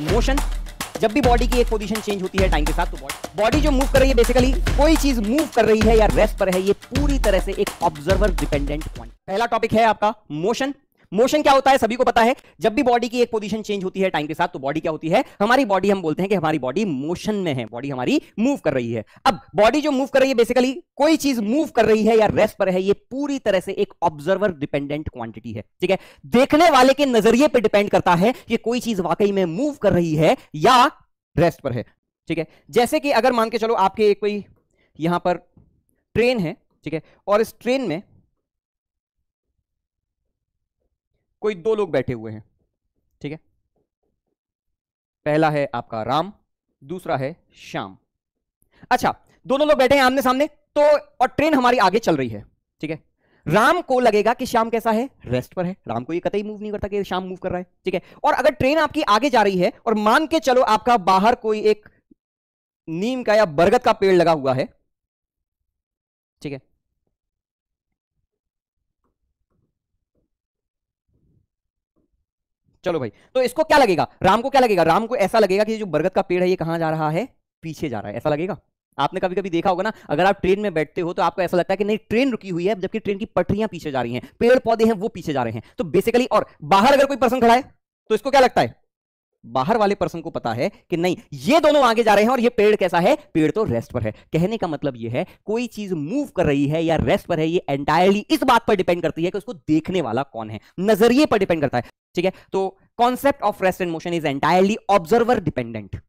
motion जब भी body की एक पोजीशन चेंज होती है टाइम के साथ तो बॉडी जो मूव कर रही है बेसिकली कोई चीज मूव कर रही है या रेस्ट पर है ये पूरी तरह से एक ऑब्जर्वर डिपेंडेंट पॉइंट पहला टॉपिक है आपका मोशन मोशन क्या होता है सभी को पता है जब भी बॉडी की एक पोजीशन चेंज होती है टाइम के साथ तो बॉडी क्या होती है हमारी बॉडी हम बोलते हैं कि हमारी बॉडी मोशन में है बॉडी हमारी मूव कर रही है अब बॉडी जो मूव कर रही है बेसिकली कोई चीज मूव कर रही है या रेस्ट पर है ये पूरी तरह से एक ऑब्जर्वर डिपेंडेंट क्वांटिटी है ठीक है देखने वाले के नजरिए पर डिपेंड करता है कि कोई चीज वाकई में मूव कर रही है या रेस्ट पर है ठीक है जैसे कि अगर मान के चलो आपके कोई यहां पर ट्रेन है ठीक है और इस ट्रेन में कोई दो लोग बैठे हुए हैं ठीक है पहला है आपका राम दूसरा है श्याम अच्छा दोनों लोग बैठे हैं आमने सामने तो और ट्रेन हमारी आगे चल रही है ठीक है राम को लगेगा कि श्याम कैसा है रेस्ट पर है राम को ये कतई मूव नहीं करता कि श्याम मूव कर रहा है ठीक है और अगर ट्रेन आपकी आगे जा रही है और मान के चलो आपका बाहर कोई एक नीम का या बरगद का पेड़ लगा हुआ है ठीक है चलो भाई तो इसको क्या लगेगा राम को क्या लगेगा राम को ऐसा लगेगा कि जो बरगद का पेड़ है ये कहाँ जा रहा है पीछे जा रहा है ऐसा लगेगा आपने कभी कभी देखा होगा ना अगर आप ट्रेन में बैठते हो तो आपको ऐसा लगता है कि नहीं ट्रेन रुकी हुई है जबकि ट्रेन की पटरियां पीछे जा रही हैं पेड़ पौधे हैं वो पीछे जा रहे हैं तो बेसिकली और बाहर अगर कोई पर्सन खड़ा है तो इसको क्या लगता है बाहर वाले पर्सन को पता है कि नहीं ये दोनों आगे जा रहे हैं और ये पेड़ कैसा है पेड़ तो रेस्ट पर है कहने का मतलब ये है कोई चीज मूव कर रही है या रेस्ट पर है ये एंटायरली इस बात पर डिपेंड करती है कि उसको देखने वाला कौन है नजरिए पर डिपेंड करता है ठीक है तो concept of rest and motion is entirely observer dependent